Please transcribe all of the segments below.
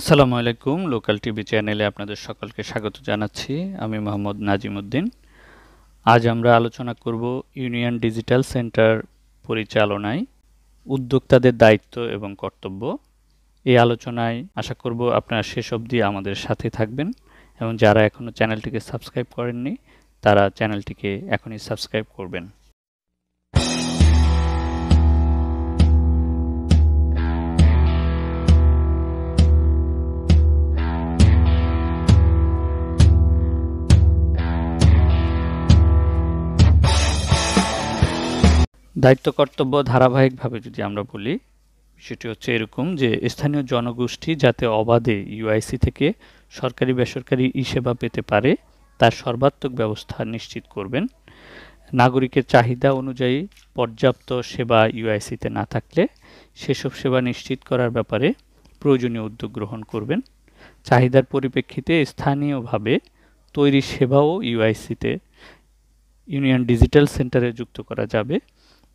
আসসালামু আলাইকুম local TV চ্যানেলে আপনাদের সকলকে স্বাগত জানাচ্ছি আমি মোহাম্মদ নাজিম উদ্দিন আজ আমরা আলোচনা করব ইউনিয়ন ডিজিটাল সেন্টার পরিচালনায় উদ্যোক্তাদের দায়িত্ব এবং কর্তব্য এই আলোচনায় আশা করব আপনারা শেষ অবধি আমাদের সাথে থাকবেন এবং যারা এখনও চ্যানেলটিকে সাবস্ক্রাইব করেননি তারা চ্যানেলটিকে এখনই সাবস্ক্রাইব করবেন দায়িত্ব কর্তব্য ধারাবাহিকভাবে যদি আমরা বলি সেটি হচ্ছে এরকম যে স্থানীয় জনগোষ্ঠী যাতে অবাধে ইউআইসি থেকে সরকারি বেসরকারি ই সেবা পেতে পারে তার সর্বাত্মক ব্যবস্থা নিশ্চিত করবেন নাগরিকের চাহিদা অনুযায়ী পর্যাপ্ত সেবা ইউআইসিতে না থাকলে সেসব সেবা নিশ্চিত করার ব্যাপারে প্রয়োজনীয় উদ্যোগ গ্রহণ করবেন চাহিদার পরিপ্রেক্ষিতে স্থানীয়ভাবে তৈরি সেবাও ইউআইসিতে ইউনিয়ন ডিজিটাল সেন্টারে যুক্ত করা যাবে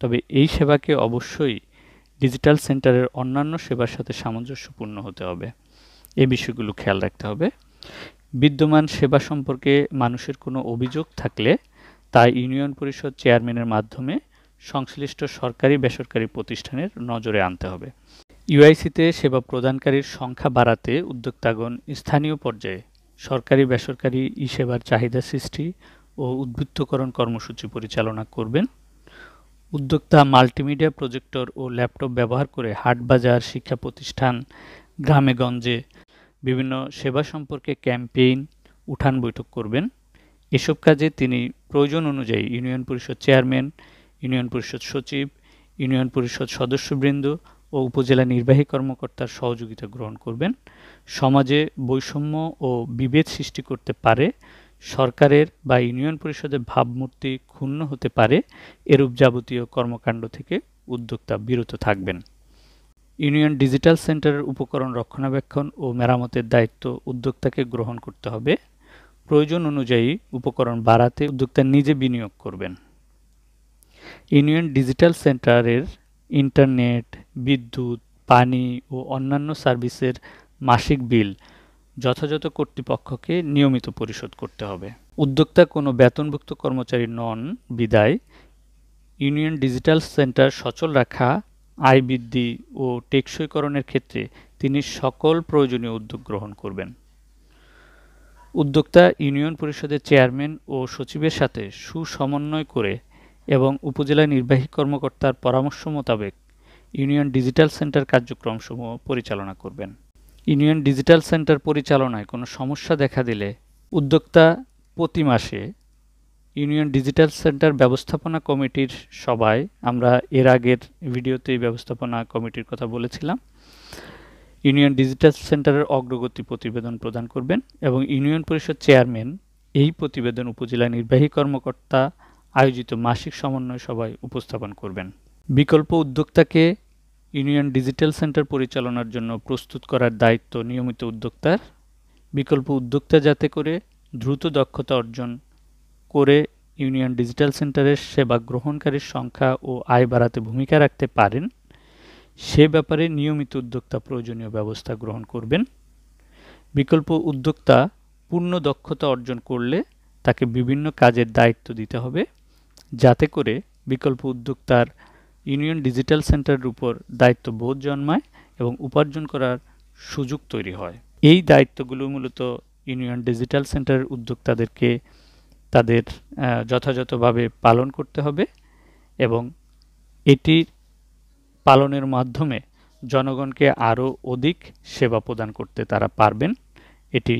তবে এই সেবাকে অবশ্যই ডিজিটাল সেন্টারের অন্যান্য সেবার সাথে সামঞ্জস্যপূর্ণ হতে হবে এই বিষয়গুলো খেয়াল রাখতে হবে বিদ্যমান সেবা সম্পর্কে মানুষের কোনো অভিযোগ থাকলে তা ইউনিয়ন পরিষদ চেয়ারম্যানের মাধ্যমে সংশ্লিষ্ট সরকারি বেসরকারি প্রতিষ্ঠানের নজরে আনতে হবে ইউআইসিতে সেবা প্রদানকারীর সংখ্যা বাড়াতে উদ্যোক্তাগণ স্থানীয় পর্যায়ে সরকারি বেসরকারি ই সেবার চাহিদা সৃষ্টি ও উদ্বৃত্তকরণ কর্মসূচি পরিচালনা করবেন উদ্যোক্তা মাল্টিমিডিয়া প্রজেক্টর ও ল্যাপটপ ব্যবহার করে হাটবাজার শিক্ষা প্রতিষ্ঠান গ্রামেগঞ্জে বিভিন্ন সেবা সম্পর্কে ক্যাম্পেইন উঠান বৈঠক করবেন এসব কাজে তিনি প্রয়োজন অনুযায়ী ইউনিয়ন পরিষদ চেয়ারম্যান ইউনিয়ন পরিষদ সচিব ইউনিয়ন পরিষদ সদস্যবৃন্দ ও উপজেলা নির্বাহী কর্মকর্তার সহযোগিতা গ্রহণ করবেন সমাজে বৈষম্য ও বিভেদ সৃষ্টি করতে পারে সরকারের বা ইউনিয়ন পরিষদের ভাবমূর্তি ক্ষুণ্ণ হতে পারে এরূপ যাবতীয় কর্মকাণ্ড থেকে উদ্যোক্তা বিরত থাকবেন ইউনিয়ন ডিজিটাল সেন্টারের উপকরণ রক্ষণাবেক্ষণ ও মেরামতের দায়িত্ব উদ্যোক্তাকে গ্রহণ করতে হবে প্রয়োজন অনুযায়ী উপকরণ বাড়াতে উদ্যোক্তা নিজে বিনিয়োগ করবেন ইউনিয়ন ডিজিটাল সেন্টারের ইন্টারনেট বিদ্যুৎ পানি ও অন্যান্য সার্ভিসের মাসিক বিল যথাযথ কর্তৃপক্ষকে নিয়মিত পরিশোধ করতে হবে উদ্যোক্তা কোনো বেতনভুক্ত কর্মচারী নন বিদায় ইউনিয়ন ডিজিটাল সেন্টার সচল রাখা আয় বৃদ্ধি ও টেকসইকরণের ক্ষেত্রে তিনি সকল প্রয়োজনীয় উদ্যোগ গ্রহণ করবেন উদ্যোক্তা ইউনিয়ন পরিষদের চেয়ারম্যান ও সচিবের সাথে সুসমন্বয় করে এবং উপজেলা নির্বাহী কর্মকর্তার পরামর্শ মোতাবেক ইউনিয়ন ডিজিটাল সেন্টার কার্যক্রমসমূহ পরিচালনা করবেন ইউনিয়ন ডিজিটাল সেন্টার পরিচালনায় কোনো সমস্যা দেখা দিলে উদ্যোক্তা প্রতি মাসে ইউনিয়ন ডিজিটাল সেন্টার ব্যবস্থাপনা কমিটির সভায় আমরা এর আগের ভিডিওতেই ব্যবস্থাপনা কমিটির কথা বলেছিলাম ইউনিয়ন ডিজিটাল সেন্টারের অগ্রগতি প্রতিবেদন প্রদান করবেন এবং ইউনিয়ন পরিষদ চেয়ারম্যান এই প্রতিবেদন উপজেলা নির্বাহী কর্মকর্তা আয়োজিত মাসিক সমন্বয় সভায় উপস্থাপন করবেন বিকল্প উদ্যোক্তাকে ইউনিয়ন ডিজিটাল সেন্টার পরিচালনার জন্য প্রস্তুত করার দায়িত্ব নিয়মিত উদ্যোক্তার বিকল্প উদ্যোক্তা যাতে করে দ্রুত দক্ষতা অর্জন করে ইউনিয়ন ডিজিটাল সেন্টারের সেবা গ্রহণকারীর সংখ্যা ও আয় বাড়াতে ভূমিকা রাখতে পারেন সে ব্যাপারে নিয়মিত উদ্যোক্তা প্রয়োজনীয় ব্যবস্থা গ্রহণ করবেন বিকল্প উদ্যোক্তা পূর্ণ দক্ষতা অর্জন করলে তাকে বিভিন্ন কাজের দায়িত্ব দিতে হবে যাতে করে বিকল্প উদ্যোক্তার ইউনিয়ন ডিজিটাল সেন্টারের উপর দায়িত্ববোধ জন্মায় এবং উপার্জন করার সুযোগ তৈরি হয় এই দায়িত্বগুলো মূলত ইউনিয়ন ডিজিটাল সেন্টারের উদ্যোক্তাদেরকে তাদের যথাযথভাবে পালন করতে হবে এবং এটি পালনের মাধ্যমে জনগণকে আরও অধিক সেবা প্রদান করতে তারা পারবেন এটি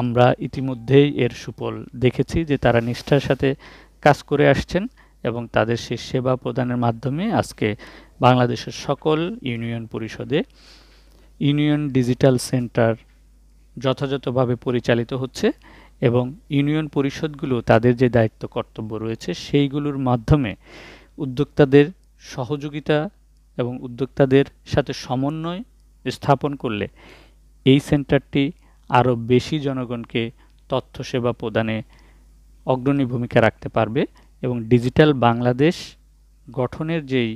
আমরা ইতিমধ্যেই এর সুফল দেখেছি যে তারা নিষ্ঠার সাথে কাজ করে আসছেন এবং তাদের সে সেবা প্রদানের মাধ্যমে আজকে বাংলাদেশের সকল ইউনিয়ন পরিষদে ইউনিয়ন ডিজিটাল সেন্টার যথাযথভাবে পরিচালিত হচ্ছে এবং ইউনিয়ন পরিষদগুলো তাদের যে দায়িত্ব কর্তব্য রয়েছে সেইগুলোর মাধ্যমে উদ্যোক্তাদের সহযোগিতা এবং উদ্যোক্তাদের সাথে সমন্বয় স্থাপন করলে এই সেন্টারটি আরও বেশি জনগণকে তথ্য সেবা প্রদানে অগ্রণী ভূমিকা রাখতে পারবে এবং ডিজিটাল বাংলাদেশ গঠনের যেই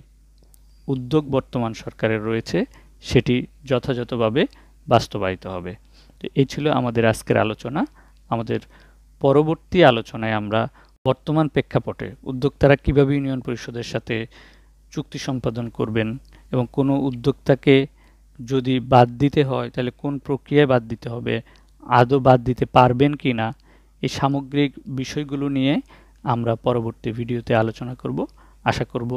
উদ্যোগ বর্তমান সরকারের রয়েছে সেটি যথাযথভাবে বাস্তবায়িত হবে তো এই ছিল আমাদের আজকের আলোচনা আমাদের পরবর্তী আলোচনায় আমরা বর্তমান প্রেক্ষাপটে উদ্যোক্তারা কীভাবে ইউনিয়ন পরিষদের সাথে চুক্তি সম্পাদন করবেন এবং কোনো উদ্যোক্তাকে যদি বাদ দিতে হয় তাহলে কোন প্রক্রিয়ায় বাদ দিতে হবে আদৌ বাদ দিতে পারবেন কি না এই সামগ্রিক বিষয়গুলো নিয়ে আমরা পরবর্তী ভিডিওতে আলোচনা করব আশা করব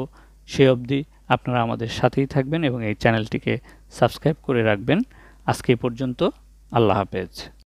সে অবধি আপনারা আমাদের সাথেই থাকবেন এবং এই চ্যানেলটিকে সাবস্ক্রাইব করে রাখবেন আজকে পর্যন্ত আল্লাহ হাফেজ